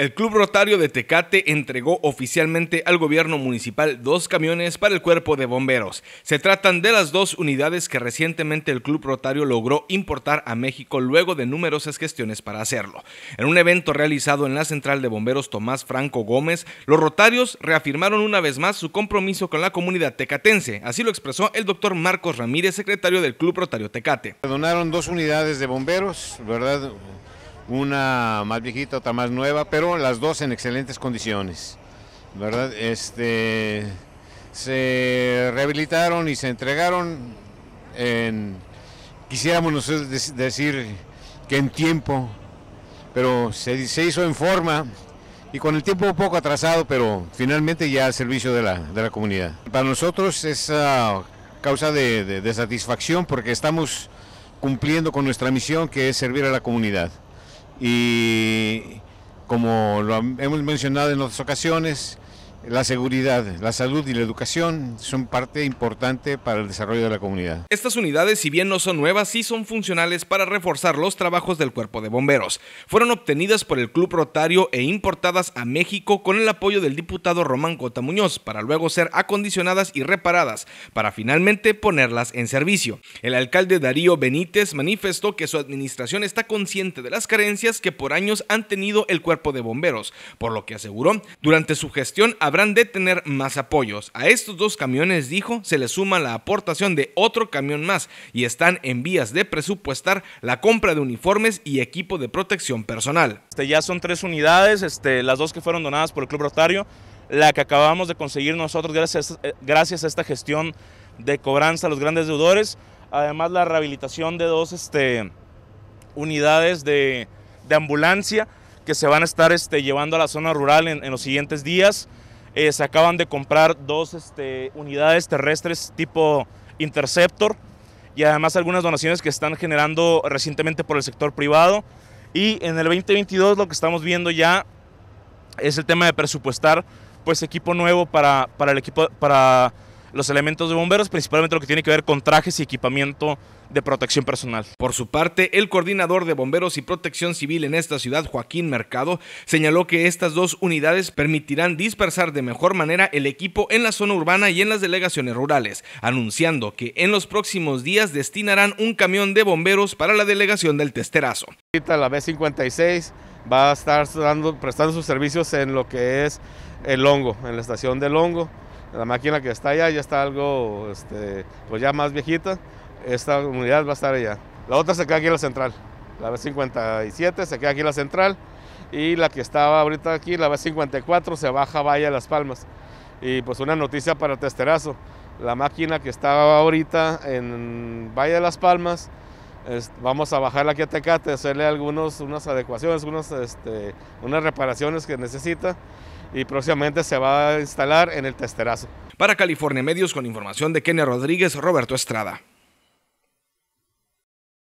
El Club Rotario de Tecate entregó oficialmente al gobierno municipal dos camiones para el cuerpo de bomberos. Se tratan de las dos unidades que recientemente el Club Rotario logró importar a México luego de numerosas gestiones para hacerlo. En un evento realizado en la Central de Bomberos Tomás Franco Gómez, los Rotarios reafirmaron una vez más su compromiso con la comunidad tecatense. Así lo expresó el doctor Marcos Ramírez, secretario del Club Rotario Tecate. Donaron dos unidades de bomberos, ¿verdad? una más viejita, otra más nueva, pero las dos en excelentes condiciones. Este se rehabilitaron y se entregaron quisiéramos nosotros decir que en tiempo, pero se, se hizo en forma y con el tiempo un poco atrasado, pero finalmente ya al servicio de la, comunidad. Para nosotros es ah, causa de satisfacción porque estamos cumpliendo con nuestra misión que es servir a la comunidad y como lo hemos mencionado en otras ocasiones, la seguridad, la salud y la educación son parte importante para el desarrollo de la comunidad. Estas unidades, si bien no son nuevas, sí son funcionales para reforzar los trabajos del cuerpo de bomberos. Fueron obtenidas por el Club Rotario e importadas a México con el apoyo del diputado Román Cota Muñoz para luego ser acondicionadas y reparadas para finalmente ponerlas en servicio. El alcalde Darío Benítez manifestó que su administración está consciente de las carencias que por años han tenido el cuerpo de bomberos, por lo que aseguró durante su gestión habrán de tener más apoyos. A estos dos camiones, dijo, se le suma la aportación de otro camión más y están en vías de presupuestar la compra de uniformes y equipo de protección personal. Este, ya son tres unidades, este, las dos que fueron donadas por el Club Rotario, la que acabamos de conseguir nosotros gracias, eh, gracias a esta gestión de cobranza a los grandes deudores, además la rehabilitación de dos este, unidades de, ambulancia que se van a estar este, llevando a la zona rural en, en los siguientes días. Eh, se acaban de comprar dos este, unidades terrestres tipo Interceptor y además algunas donaciones que están generando recientemente por el sector privado. Y en el 2022 lo que estamos viendo ya es el tema de presupuestar pues equipo nuevo para, para el equipo, para los elementos de bomberos, principalmente lo que tiene que ver con trajes y equipamiento de protección personal. Por su parte, el coordinador de bomberos y protección civil en esta ciudad, Joaquín Mercado, señaló que estas dos unidades permitirán dispersar de mejor manera el equipo en la zona urbana y en las delegaciones rurales, anunciando que en los próximos días destinarán un camión de bomberos para la delegación del Testerazo. La B56 va a estar prestando sus servicios en lo que es el Hongo, en la estación del Hongo. La máquina que está allá ya está algo, este, pues ya más viejita. Esta unidad va a estar allá. La otra se queda aquí en la central. La B57 se queda aquí en la central. Y la que estaba ahorita aquí, la B54, se baja a Valle de Las Palmas. Y pues una noticia para Testerazo. La máquina que estaba ahorita en Valle de Las Palmas, vamos a bajarla aquí a Tecate, hacerle algunos, unas adecuaciones, unos, este, unas reparaciones que necesita y próximamente se va a instalar en el testerazo. Para California Medios con información de Kenia Rodríguez, Roberto Estrada.